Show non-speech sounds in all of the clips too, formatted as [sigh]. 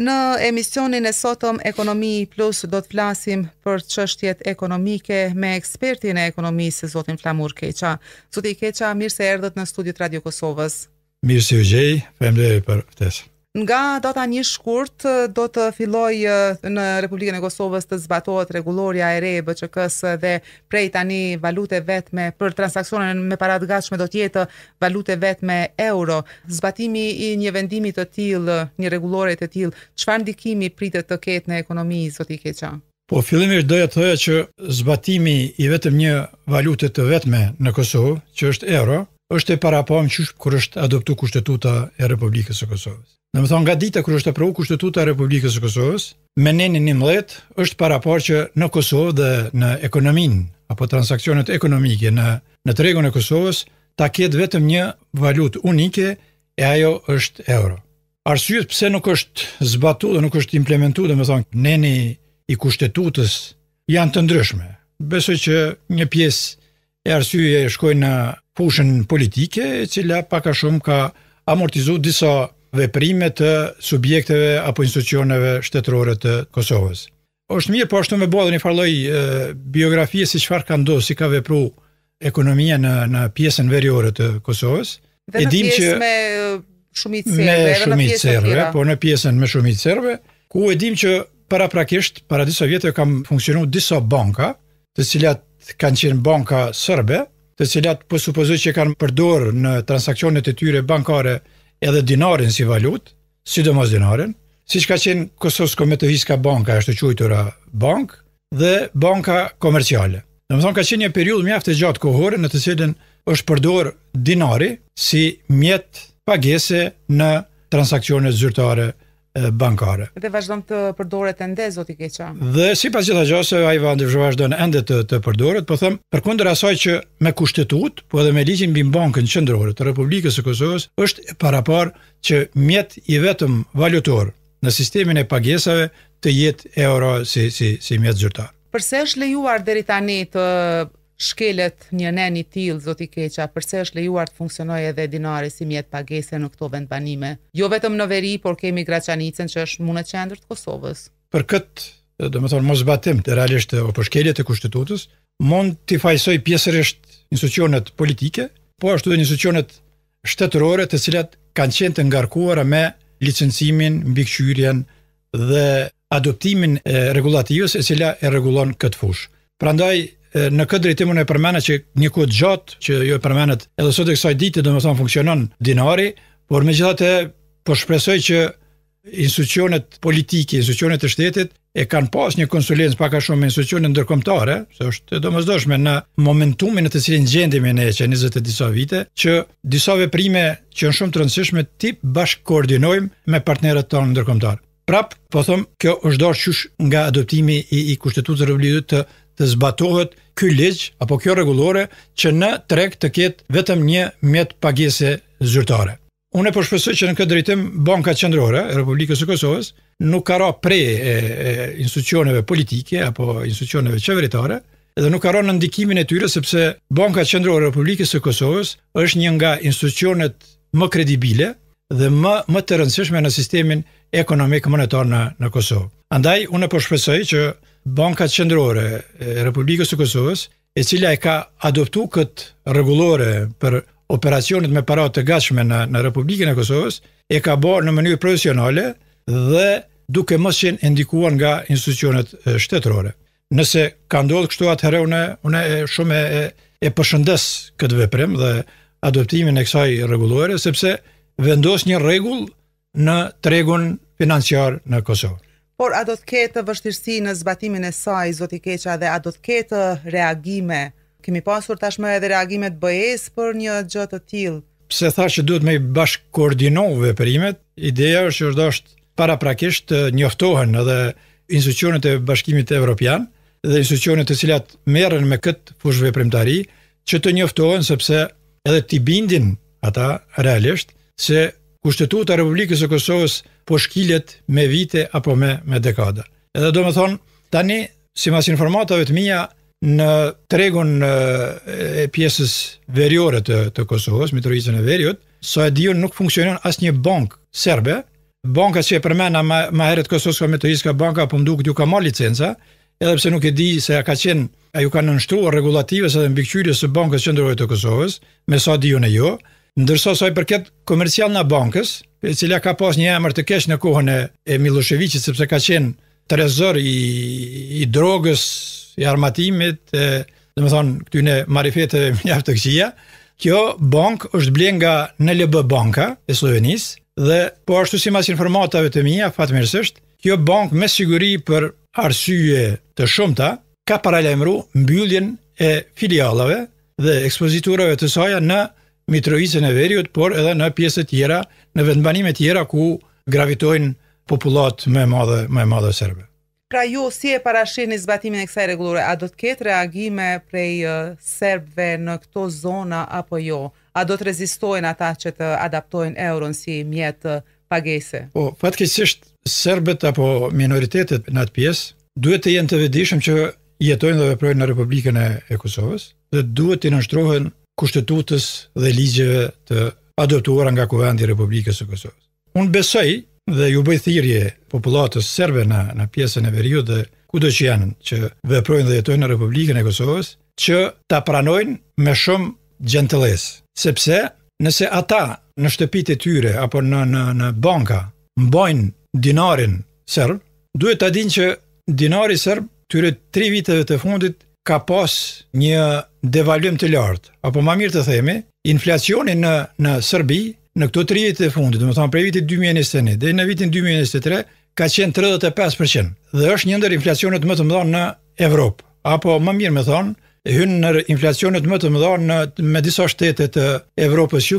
Në emisionin e sotëm Ekonomi Plus do të flasim për çështjet ekonomike me ekspertin e ekonomisë zotin Flamur Keça. Zoti Keça, mirë se erdhët në studiot Radio Kosovës. Mirë se u gjej, faleminderit për ftesë. Nga data një shkurt do të filloj në Republikën e Kosovës të zbatohet rregulloria e re e bçk së dhe prej tani valute vetme për transaksione me para të gatshme do të jetë valute vetme euro. Zbatimi i një vendimi të tillë, një rregullore të tillë, çfarë ndikimi pritet të ketë në ekonominë sot i keqa? Po fillimisht doja të thoja që zbatimi i vetëm një valute të vetme në Kosovë, që është euro, është e para qysh kur është adoptuar kushtetuta e Republikës së Kosovës. Në më thonë nga dita kërë është të kushtetuta Republikës e Kosovës, me nenin një është para por që në Kosovë dhe në ekonomin, apo transakcionet ekonomike në, në tregun e Kosovës, ta kjetë vetëm një valut unike e ajo është euro. Arsyet pëse nuk është zbatu dhe nuk është implementu dhe më thonë neni i kushtetutës janë të ndryshme. Besoj që një pjesë e arsyët e shkojnë në pushën politike, e cila paka shumë ka amortizu disa veprime të subjekteve apo institucioneve shtetërore të Kosovës. Është mirë po ashtu me bodhën i farloj biografie si çfarë ka ndo, si ka vepru ekonomia në, në pjesën veriore të Kosovës. Dhe në pjesë që, me shumit serve. Me shumit serve, po në pjesën me shumit serve, ku e dim që para prakisht, para disa vjetë kam funksionu disa banka, të cilat kanë qenë banka sërbe, të cilat po supozoj që kanë përdorë në transakcionet e tyre bankare, edhe dinarin si valut, sidomos dinarin, si që ka qenë Kosovës Kometohiska Banka, është të qujtura bank, dhe banka komerciale. Në më thonë ka qenë një periud mjaft e gjatë kohore në të cilin është përdor dinari si mjet pagese në transakcionet zyrtare bankare. Dhe vazhdon të përdoret ende zoti Keqa. Dhe sipas gjitha gjose ai vazhdon vazhdon ende të të përdoret, po them përkundër asaj që me kushtetut, po edhe me ligjin mbi bankën qendrore të Republikës së Kosovës, është e parapar që mjet i vetëm valutor në sistemin e pagesave të jetë euro si si si mjet zyrtar. Përse është lejuar deri tani të shkelet një nen i till zoti Keqa, përse është lejuar të funksionojë edhe dinari si mjet pagese në këto vend banime, jo vetëm në veri, por kemi Graçanicën që është mune qendër të Kosovës. Për këtë, do më thonë, mos batim të realisht o për shkelet e kushtetutës, mund të fajsoj pjesërisht institucionet politike, po ashtu dhe institucionet shtetërore të cilat kanë qenë të ngarkuara me licencimin, mbikëqyrjen dhe adoptimin e regulativës e cila e regulon këtë fushë. Prandaj, në këtë drejtim unë e përmenet që një kod gjatë që jo e përmenet edhe sot e kësaj ditë do më thonë funksionon dinari, por me gjithate po shpresoj që institucionet politike, institucionet e shtetit e kanë pas një konsulencë pak a shumë me institucionet ndërkomtare, se është do mëzdojshme në momentumin në të cilin gjendim e ne që e 20 e disa vite, që disa veprime që në shumë të rëndësishme tip bashkë koordinojmë me partnerët tonë ndërkomtare. Prap, po them, kjo është dorë nga adoptimi i, i kushtetut të të zbatohet ky ligj apo kjo rregullore që në treg të ketë vetëm një mjet pagese zyrtare. Unë e përshpesoj po që në këtë drejtim Banka Qendrore e Republikës së Kosovës nuk ka rënë prej e, e, institucioneve politike apo institucioneve qeveritare dhe nuk ka rënë në ndikimin e tyre sepse Banka Qendrore e Republikës së Kosovës është një nga institucionet më kredibile dhe më më të rëndësishme në sistemin ekonomik monetar në në Kosovë. Andaj unë po shpresoj që Banka Qendrore e Republikës së Kosovës, e cila e ka adoptu këtë rregullore për operacionet me para të gatshme në në Republikën e Kosovës, e ka bërë në mënyrë profesionale dhe duke mos qenë ndikuar nga institucionet shtetërore. Nëse ka ndodhur kështu atëherë unë unë shumë e, e, e përshëndes këtë veprim dhe adoptimin e kësaj rregullore sepse vendos një rregull në tregun financiar në Kosovë por a do të ketë vështirësi në zbatimin e saj, zoti keqa, dhe a do të ketë reagime? Kemi pasur tashmë edhe reagime të bëjes për një gjë të tillë. Pse tha që duhet me i bashkë koordinohu veprimet, ideja është që është është para prakisht të njoftohen edhe institucionet e bashkimit e Europian dhe institucionet të cilat merren me këtë fushve primtari, që të njoftohen sepse edhe ti bindin ata realisht se Kushtetuta e Republikës së Kosovës po shkilet me vite apo me me dekada. Edhe do të thonë, tani si mas informatave të mia në tregun e pjesës veriore të, të Kosovës, me e veriut, sa e di unë nuk funksionon një bankë serbe. Banka që e përmena ma, ma heret Kosovës ka me të banka, po mduk ju ka ma licenca, edhe pse nuk e di se a ka qenë, a ju ka nënështru a edhe në së bankës qëndërojtë të Kosovës, me sa di ju jo, Ndërsa sa i përket komercial në bankës, e cila ka pas një emër të kesh në kohën e, e Miloševiqit, sepse ka qenë trezor i, i drogës, i armatimit, e, dhe më thonë, këty në marifete [laughs] mjaftë të këqia, kjo bank është blen nga në Banka e Slovenis, dhe po ashtu si mas informatave të mija, fatmirësisht, kjo bank me siguri për arsye të shumta, ka paralajmru mbylljen e filialave dhe ekspoziturave të saj në mitroizën e veriut, por edhe në pjesët tjera, në vendbanime tjera ku gravitojnë popullat më e madhe, më e madhe serbe. Pra ju si e parashihni zbatimin e kësaj rregullore, a do të ketë reagime prej serbëve në këto zona apo jo? A do të rezistojnë ata që të adaptojnë euron si mjet pagese? Po, fatkeqësisht serbët apo minoritetet në atë pjesë duhet të jenë të vetëdijshëm që jetojnë dhe veprojnë në Republikën e Kosovës dhe duhet të nështrohen kushtetutës dhe ligjeve të adoptuara nga Kuvendi i Republikës së Kosovës. Un besoj dhe ju bëj thirrje popullatës serbe në në pjesën e veriut dhe kudo që janë që veprojnë dhe jetojnë në Republikën e Kosovës, që ta pranojnë me shumë gjentëllesë, sepse nëse ata në shtëpitë e tyre apo në në në banka mbajnë dinarin serb, duhet ta dinë që dinari serb tyre 3 viteve të fundit ka pas një devalim të lartë, apo më mirë të themi, inflacioni në në Serbi në këto 30 e fundit, do të them prej vitit 2020 deri në vitin 2023 ka qenë 35%. Dhe është një ndër inflacionet më të mëdha në Evropë, apo më mirë më thon, hyn në inflacionet më të mëdha në me disa shtete të Evropës si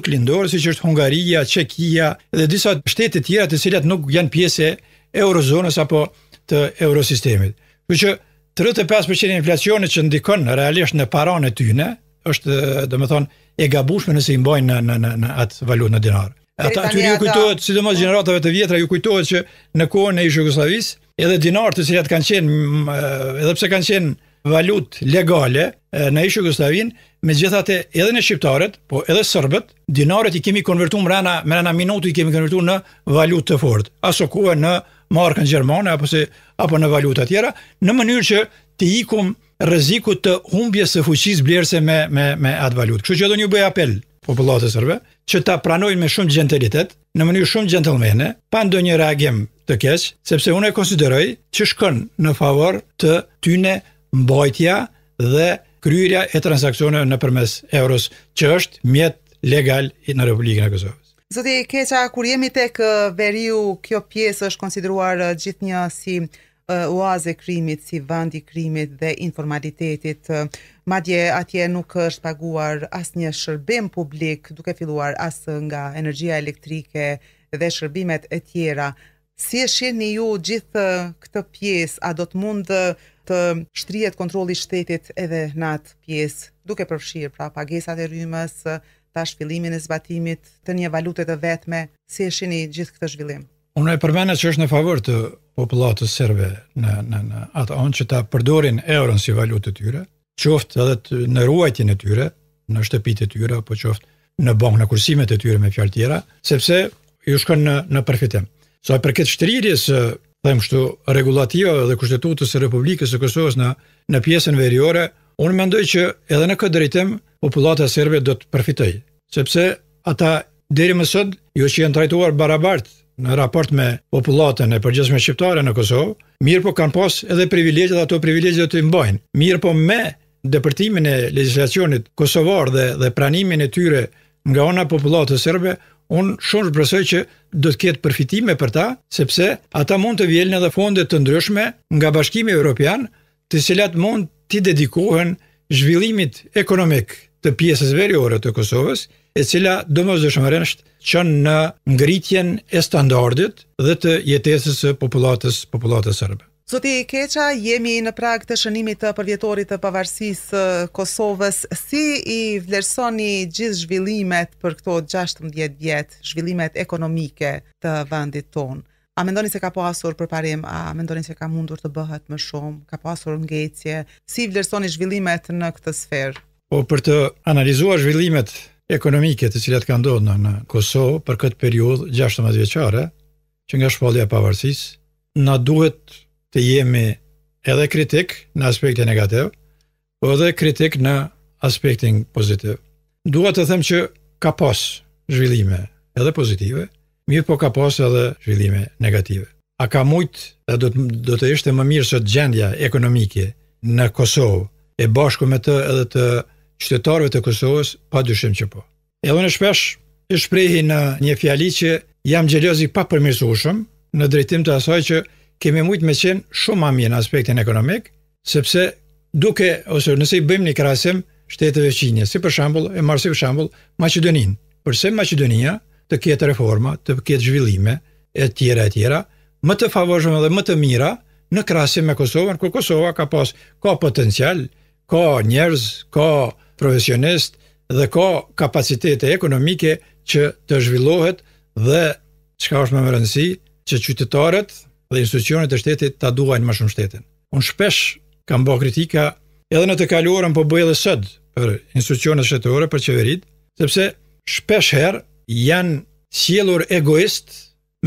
siç është Hungaria, Çekia dhe disa shtete tjera të cilat nuk janë pjesë e eurozonës apo të eurosistemit. Kështu që 35% inflacionit që ndikon realisht në paranë e tyne, është domethënë thonë e gabueshme nëse i mbajnë në në në, në atë valutë në dinar. Ata aty ju kujtohet, sidomos mm. gjeneratorëve të vjetra ju kujtohet që në kohën e Jugosllavis, edhe dinar të cilat kanë qenë edhe pse kanë qenë valutë legale në me gjithate edhe në shqiptarët, po edhe serbët, dinarët i kemi konvertuar mrena mrena minutë i kemi konvertuar në valutë të fortë, kuve në markën gjermane apo se apo në valuta tjera në mënyrë që të ikum rrezikut të humbjes së fuqisë blerëse me me me atë valutë. Kështu që do një bëj apel popullatës serbe që ta pranojnë me shumë gjentilitet, në mënyrë shumë gjentilmene, pa ndonjë reagim të keq, sepse unë e konsideroj që shkon në favor të tyne mbajtja dhe kryerja e transaksioneve nëpërmes euros, që është mjet legal në Republikën e Kosovës. Zoti Keqa, kur jemi tek veriu, kjo pjesë është konsideruar gjithë një si e krimit, si vandi krimit dhe informalitetit. Madje atje nuk është paguar asë një shërbim publik duke filluar asë nga energjia elektrike dhe shërbimet e tjera. Si e shihni ju gjithë këtë pjesë, a do të mund të shtrijet kontroli shtetit edhe në atë pjesë duke përfshirë pra pagesat e rrymës, ta fillimin e zbatimit të një valute të vetme, si e shini gjithë këtë zhvillim? Unë e përmena që është në favor të popullatës serbe në, në, në atë onë që ta përdorin euron si valutë të tyre, qoftë edhe të në ruajtjen e tyre, në shtëpit e tyre, apo qoftë në bank, në kursimet e tyre me fjallë tjera, sepse ju shkon në, në përfitim. So, për këtë shtërirje së them shtu regulativa dhe kushtetutës e Republikës e Kosovës në, në pjesën veriore, unë mendoj që edhe në këtë drejtim popullata serbe do të përfitojë, sepse ata deri më sot jo që janë trajtuar barabart në raport me popullatën e përgjithshme shqiptare në Kosovë, mirë po kanë pas edhe privilegjet ato privilegje do të mbajnë. Mirë po me depërtimin e legjislacionit kosovar dhe dhe pranimin e tyre nga ona popullatës serbe, un shumë shpresoj që do të ketë përfitime për ta, sepse ata mund të vjelin edhe fonde të ndryshme nga Bashkimi Evropian, të cilat mund t'i dedikohen zhvillimit ekonomik të pjesës veriore të Kosovës, e cila domosdoshmërisht çon në ngritjen e standardit dhe të jetesës së popullatës popullatës serbe. Zoti Keqa, jemi në prag të shënimit të përvjetorit të pavarësisë Kosovës. Si i vlerësoni gjithë zhvillimet për këto 16 vjetë, zhvillimet ekonomike të vendit tonë? A mendoni se ka pasur po përparim, a mendoni se ka mundur të bëhet më shumë, ka pasur po ngecje, si vlerësoni zhvillimet në këtë sferë? Po për të analizuar zhvillimet ekonomike të cilat ka ndodhur në Kosovë për këtë periudhë 16 vjeçare, që nga shpallja e pavarësisë, na duhet të jemi edhe kritik në aspektin negativ, po edhe kritik në aspektin pozitiv. Dua të them që ka pas zhvillime edhe pozitive, mirë po ka pas edhe zhvillime negative. A ka mujtë dhe do të, do të ishte më mirë sot gjendja ekonomike në Kosovë, e bashku me të edhe të qytetarëve të Kosovës pa dyshim që po. E unë shpesh e shpreh në një fjali që jam xheloz pa papërmirësueshëm në drejtim të asaj që kemi shumë më qenë shumë më në aspektin ekonomik, sepse duke ose nëse i bëjmë një krahasim shteteve qinje, si për shembull e marrë si për Maqedoninë. Përse Maqedonia të ketë reforma, të ketë zhvillime e tjera e tjera, më të favorshme dhe më të mira në krahasim me Kosovën, kur Kosova ka pas ka potencial, ka njerëz, ka profesionist dhe ka kapacitete ekonomike që të zhvillohet dhe çka është më e rëndësishme që qytetarët dhe institucionet e shtetit ta duajnë më shumë shtetin. Unë shpesh kam bërë kritika edhe në të kaluarën po bëj edhe sot për institucionet shtetore për qeveritë, sepse shpesh herë janë sjellur egoist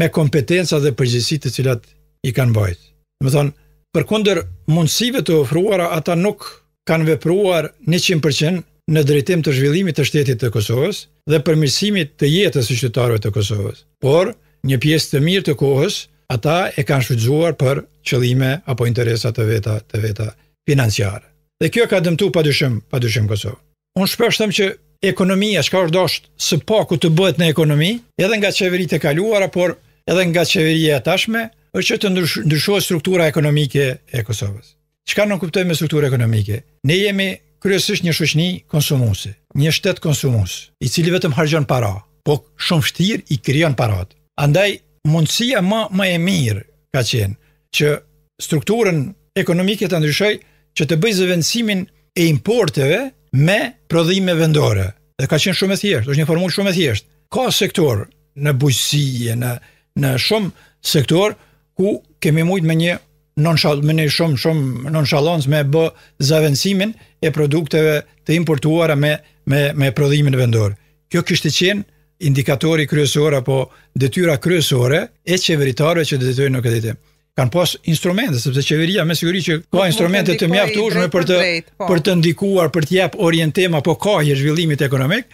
me kompetenca dhe përgjegjësi të cilat i kanë bajtur. Do të thonë përkundër mundësive të ofruara ata nuk kanë vepruar 100% në drejtim të zhvillimit të shtetit të Kosovës dhe përmirësimit të jetës së qytetarëve të Kosovës. Por një pjesë të mirë të kohës ata e kanë shfrytzuar për qëllime apo interesa të veta të veta financiare. Dhe kjo ka dëmtuar padyshim padyshim Kosovën. Unë shpresoj që ekonomia që është dosh së paku të bëhet në ekonomi, edhe nga çeveritë e kaluara, por edhe nga çeveria e tashme, është që të ndryshohet struktura ekonomike e Kosovës. Çka nuk kuptoj me strukturë ekonomike? Ne jemi kryesisht një shoqëni konsumuese, një shtet konsumues, i cili vetëm harxhon para, po shumë vështirë i krijon parat. Andaj mundësia më më e mirë ka qenë që strukturën ekonomike të ndryshoj që të bëj zëvendësimin e importeve me prodhime vendore. Dhe ka qenë shumë e thjeshtë, është një formulë shumë e thjeshtë. Ka sektor në bujqësi, në në shumë sektor ku kemi shumë me një non më me ne shumë shumë non me bë zaventsimin e produkteve të importuara me me me prodhimin vendor. Kjo kishte qenë indikatori kryesor apo detyra kryesore e çeveritarëve që detyrojnë këtë ditë. Kan pas instrumente sepse çeveria me siguri që ka po, instrumente të mjaftueshme për të drejt, po. për të ndikuar, për të jap orientim apo ka zhvillimit ekonomik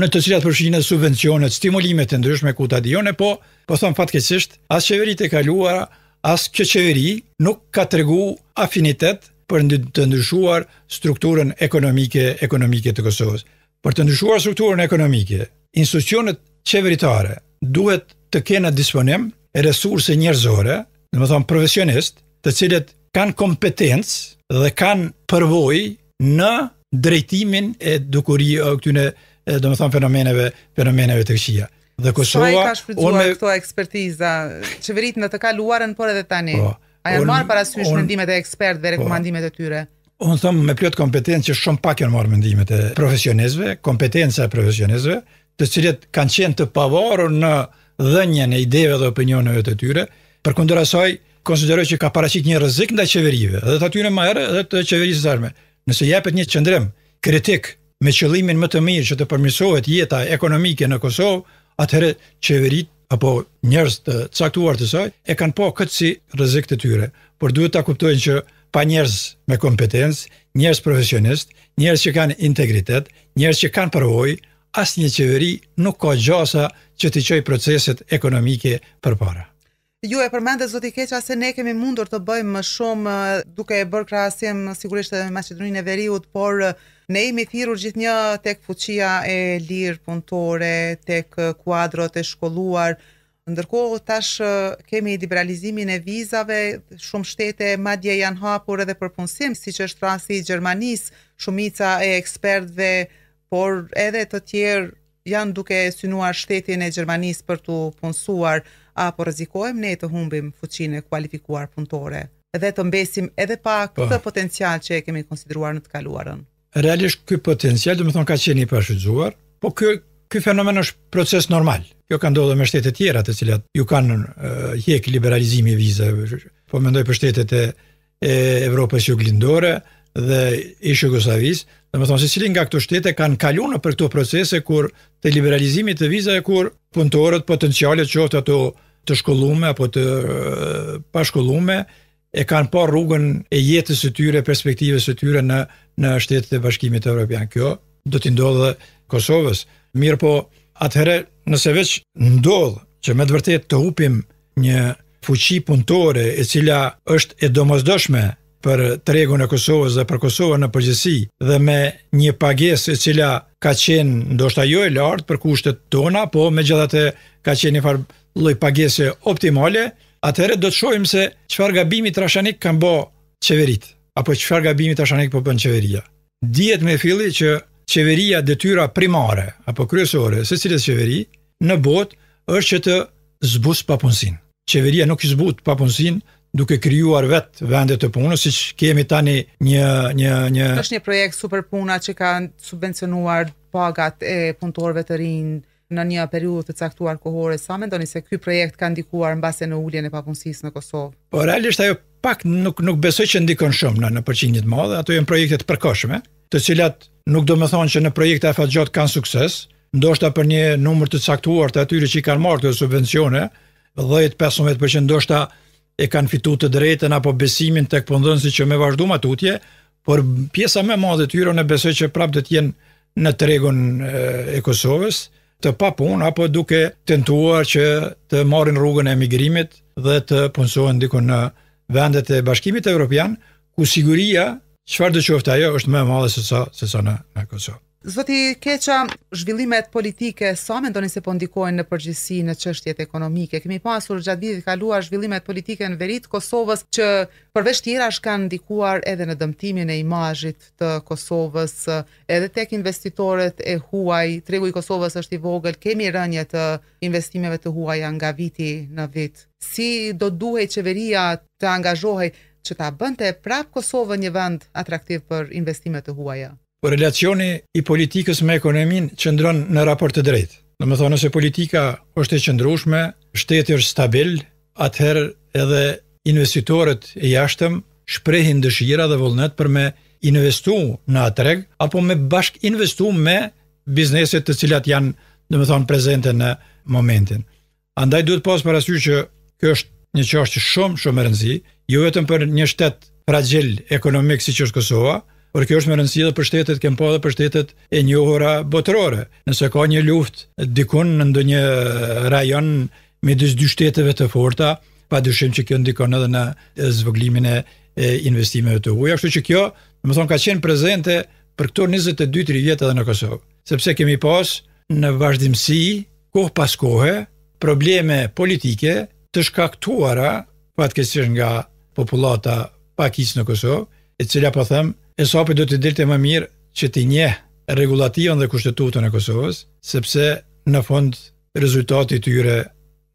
në të cilat përfshihen subvencione, stimulime të ndryshme ku ta dijon, po po thon fatkeqësisht as çeveritë e kaluara as kjo qeveri nuk ka të regu afinitet për në të ndryshuar strukturën ekonomike, ekonomike të Kosovës. Për të ndryshuar strukturën ekonomike, institucionet qeveritare duhet të kena disponim e resurse njerëzore, dhe më thonë profesionist, të cilët kanë kompetencë dhe kanë përvoj në drejtimin e dukuri o këtyne, dhe më thonë fenomeneve, fenomeneve të këshia. Në Kosovë, Sa ka shfrytzuar me... këto ekspertiza, qeveritë në të kaluarën, por edhe tani? Po, A janë marë parasysh on, mendimet e ekspert dhe po. rekomandimet po, e tyre? Unë thëmë me plot kompetencë që shumë pak janë marë mendimet e profesionizve, kompetenca e profesionizve, të cilët kanë qenë të pavarur në dhenjën e ideve dhe opinioneve të tyre, për asaj, konsideroj që ka paracit një rëzik ndaj qeverive, dhe të atyre ma ere, dhe të qeverisë të arme. Nëse jepet një qëndrim kritik me qëllimin më të mirë që të përmirësohet jeta ekonomike në Kosovë, atëherë qeverit apo njerëz të caktuar të saj e kanë po këtë si rrezik të tyre, por duhet ta kuptojnë që pa njerëz me kompetencë, njerëz profesionist, njerëz që kanë integritet, njerëz që kanë përvojë, asnjë qeveri nuk ka gjasa që të çojë proceset ekonomike përpara. Ju e përmendet zoti Keqa se ne kemi mundur të bëjmë më shumë eh, duke e bërë krahasim sigurisht me Maqedoninë e Veriut, por eh, Ne imi thirur gjithë një tek fuqia e lirë punëtore, tek kuadrot e shkolluar, ndërko tash kemi liberalizimin e vizave, shumë shtete madje janë hapur edhe për punësim, si që është rasi Gjermanis, shumica e ekspertve, por edhe të tjerë janë duke synuar shtetin e Gjermanis për të punësuar, apo rëzikojmë ne të humbim fuqin e kualifikuar punëtore dhe të mbesim edhe pak pa. Po. këtë potencial që e kemi konsideruar në të kaluarën realisht ky potencial, do të thonë ka qenë i pashfrytzuar, po ky ky fenomen është proces normal. Kjo ka ndodhur me shtete të tjera të cilat ju kanë hjek liberalizimi i vizave, po mendoj për shtetet e, e Evropës juglindore dhe i Jugosavis, do të thonë se cilin nga këto shtete kanë kaluar në për këto procese kur te liberalizimi të vizave kur punëtorët potencialet qoftë ato të shkollume apo të pashkollume e kanë pa rrugën e jetës së tyre, perspektivës së tyre në në shtetet e Bashkimit Evropian. Kjo do të ndodhë Kosovës. Mirë po, atëherë nëse veç ndodh që me të vërtetë të upim një fuqi punëtore e cila është e domosdoshme për tregun e Kosovës dhe për Kosovën në përgjithësi dhe me një pagesë e cila ka qenë ndoshta jo e lartë për kushtet tona, po megjithatë ka qenë një farë lloj pagese optimale, atëherë do të shohim se çfarë gabimi trashanik kanë bë qeverit apo çfarë gabimi trashanik po bën qeveria. Dihet me filli që qeveria detyra primare apo kryesore se secilës qeveri në botë është që të zbus papunësin. Qeveria nuk i zbut papunësin duke krijuar vetë vende të punës, siç kemi tani një një një një projekt puna që ka subvencionuar pagat e punëtorëve të rinj në një periudhë të caktuar kohore, sa mendoni se ky projekt ka ndikuar mbase në uljen e papunësisë në Kosovë? Po realisht ajo pak nuk nuk besoj që ndikon shumë në në përqindje të madhe, ato janë projekte të përkohshme, të cilat nuk do të thonë që në projekte afatgjat kanë sukses, ndoshta për një numër të caktuar të atyre që i kanë marrë këto subvencione, 10-15% ndoshta e kanë fituar të drejtën apo besimin tek pundhënësi që me vazhdu matutje, por pjesa më e madhe e tyre unë besoj që prapë do të jenë në tregun e Kosovës të pa pun apo duke tentuar që të marrin rrugën e emigrimit dhe të punsohen diku në vendet e Bashkimit Evropian, ku siguria, çfarë do qoftë ajo, është më e madhe se sa se sa në, në Kosovë. Zoti Keqa, zhvillimet politike sa mendoni se po ndikojnë në përgjithsi në çështjet ekonomike? Kemi pasur gjatë viteve të kaluar zhvillime politike në veri të Kosovës që përveç tjera kanë ndikuar edhe në dëmtimin e imazhit të Kosovës, edhe tek investitorët e huaj. Tregu i Kosovës është i vogël, kemi rënje të investimeve të huaja nga viti në vit. Si do duhet qeveria të angazhohej që ta bënte prapë Kosovën një vend atraktiv për investime të huaja? Po relacioni i politikës me ekonomin qëndron në raport të drejtë. Në më thonë, nëse politika është e qëndrushme, shteti është stabil, atëherë edhe investitorët e jashtëm shprehin dëshira dhe volnet për me investu në atreg, apo me bashk investu me bizneset të cilat janë, në më thonë, prezente në momentin. Andaj duhet pas për asy që kjo është një qashtë shumë shumë rëndzi, ju jo vetëm për një shtetë fragil ekonomik si që është Kosova, por kjo është më rëndësi edhe për shtetet kanë pa po edhe për shtetet e njohura botërore. Nëse ka një luftë dikun në ndonjë rajon me dy dy shteteve të forta, padyshim që kjo ndikon edhe në zvoglimin e investimeve të huaja, kështu që kjo, domethënë ka qenë prezente për këto 22 dy vjet edhe në Kosovë, sepse kemi pas në vazhdimsi koh pas kohe probleme politike të shkaktuara fatkesish nga popullata pakis në Kosovë, e cila po them Esopi do të dilte më mirë që të njeh rregullativën dhe kushtetutën e Kosovës, sepse në fund rezultati i tyre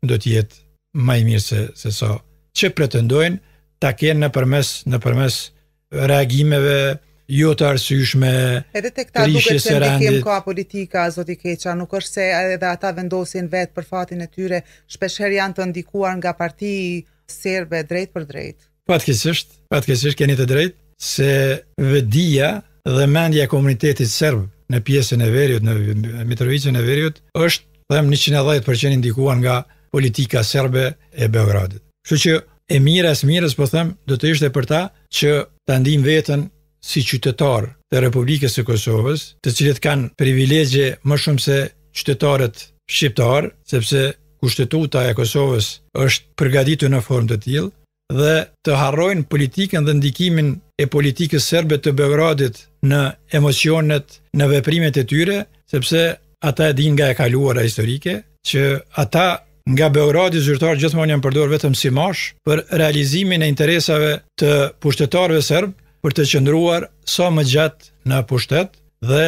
do të jetë më i mirë se se sa so. që pretendojnë ta kenë nëpërmes nëpërmes reagimeve jo të arsyeshme. Edhe tek ta duket se ne kemi ka politika zoti Keça, nuk është se edhe ata vendosin vetë për fatin e tyre, shpeshherë janë të ndikuar nga parti serbe drejt për drejt. Patkesisht, patkesisht keni të drejtë se vëdia dhe mendja e komunitetit serb në pjesën e Veriut në Mitrovicën e Veriut është them 110% indikuar nga politika serbe e Beogradit. Kështu që e mira e mirës po them do të ishte për ta që ta ndim veten si qytetar të Republikës së Kosovës, të cilët kanë privilegje më shumë se qytetarët shqiptar, sepse kushtetuta e Kosovës është përgatitur në formë të tillë, dhe të harrojnë politikën dhe ndikimin e politikës serbe të Beogradit në emocionet, në veprimet e tyre, sepse ata e din nga e kaluara historike, që ata nga Beogradi zyrtar gjithmonë janë përdorur vetëm si mash për realizimin e interesave të pushtetarëve serb për të qëndruar sa so më gjatë në pushtet dhe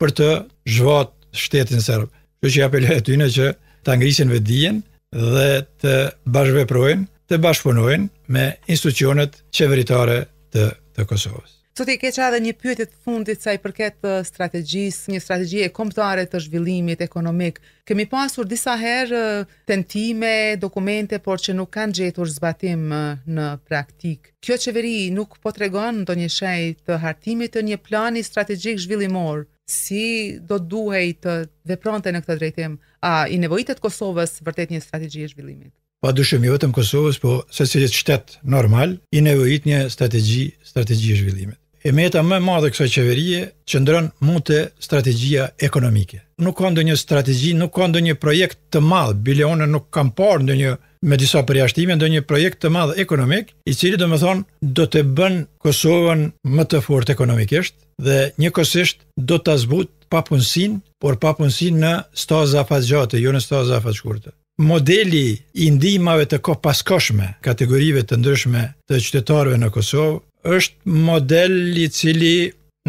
për të zhvat shtetin serb. Kjo që, që apeloj aty që ta ngrisin vetdijen dhe të bashkëveprojnë të bashkëpunojnë me institucionet qeveritare të, të Kosovës. Sot i keqa edhe një pyetje të fundit sa i përket të strategjisë, një strategji e komptare të zhvillimit ekonomik. Kemi pasur disa herë tentime, dokumente, por që nuk kanë gjetur zbatim në praktik. Kjo qeveri nuk po tregon do një të hartimit të një plani strategjik zhvillimor. Si do duhej të vepronte në këtë drejtim? A i nevojitet Kosovës vërtet një strategji e zhvillimit? pa dushëm jo vetëm Kosovës, po se si jetë normal, i nevojit një strategji, strategji e zhvillimit. E meta më madhe kësa qeverie, që ndronë mund të strategjia ekonomike. Nuk ka ndonjë një strategji, nuk ka ndonjë një projekt të madhë, bilionën nuk kam parë ndonjë një me disa përjashtime, ndonjë një projekt të madhë ekonomik, i cili do me thonë do të bën Kosovën më të fortë ekonomikisht, dhe një kosisht do ta zbut papunësin, por papunësin në stazë afatë jo në stazë afatë modeli i ndihmave të kohë paskoshme, kategorive të ndryshme të qytetarëve në Kosovë, është model i cili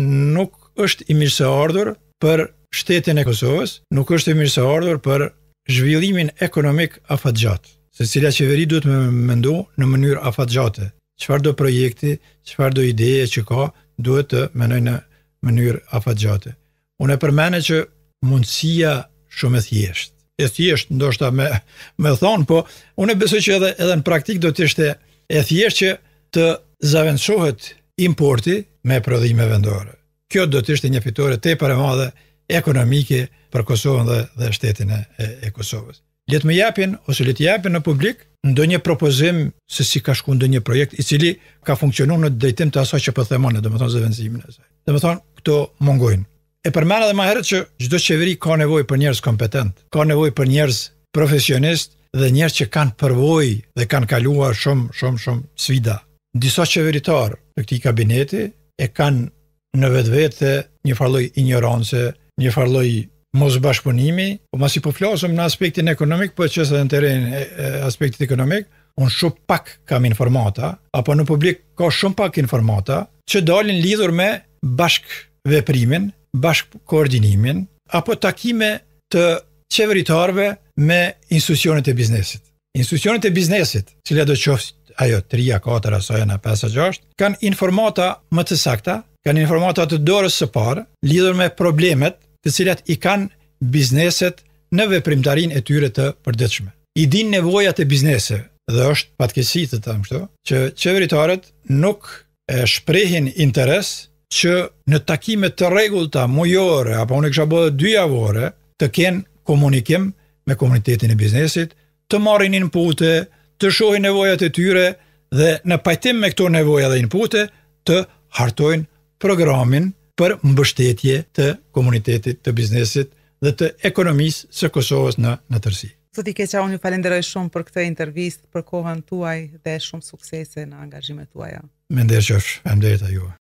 nuk është i mirë ardhur për shtetin e Kosovës, nuk është i mirë ardhur për zhvillimin ekonomik afatgjat. Se cila qeveri duhet me mendu në mënyrë afatgjate. Qëfar do projekti, qëfar do ideje që ka, duhet të menoj në mënyrë afatgjate. Unë e përmene që mundësia shumë e thjeshtë e thjesht ndoshta me me thon, po unë besoj që edhe edhe në praktik do të ishte e thjesht që të zaventohet importi me prodhime vendore. Kjo do të ishte një fitore tepër e madhe ekonomike për Kosovën dhe dhe shtetin e, e Kosovës. Le të më japin ose le të japin në publik ndonjë propozim se si ka shkuar ndonjë projekt i cili ka funksionuar në drejtim të asaj që po themon, domethënë zëvendësimin e saj. Domethënë këto mungojnë. E dhe edhe herët që gjdo qeveri ka nevoj për njerës kompetent, ka nevoj për njerës profesionist dhe njerës që kanë përvoj dhe kanë kaluar shumë, shumë, shumë svida. Disa qeveritarë të këti kabineti e kanë në vetë vete një farloj ignorance, një farloj mos bashkëpunimi, po mas i po flasëm në aspektin ekonomik, po që se dhe në teren e, e, aspektit ekonomik, unë shumë pak kam informata, apo në publik ka shumë pak informata, që dalin lidhur me bashkëveprimin, bashk koordinimin, apo takime të qeveritarve me institucionit e biznesit. Institucionit e biznesit, cilja do qofë ajo 3, 4, 5, 6, kanë informata më të sakta, kanë informata të dorës së parë, lidhur me problemet të cilat i kanë bizneset në veprimtarin e tyre të përdeqme. I din nevojat e biznese, dhe është patkesit të të mështu, që qeveritarët nuk e shprehin interes që në takime të rregullta mujore apo unë kisha bërë dy javore të ken komunikim me komunitetin e biznesit, të marrin inpute, të shohin nevojat e tyre dhe në pajtim me këto nevoja dhe inpute të hartojnë programin për mbështetje të komunitetit të biznesit dhe të ekonomisë së Kosovës në në tërsi. Sot i keqa unë ju falenderoj shumë për këtë intervjist, për kohën tuaj dhe shumë suksese në angazhime tuaja. Mende e qëfë, juaj.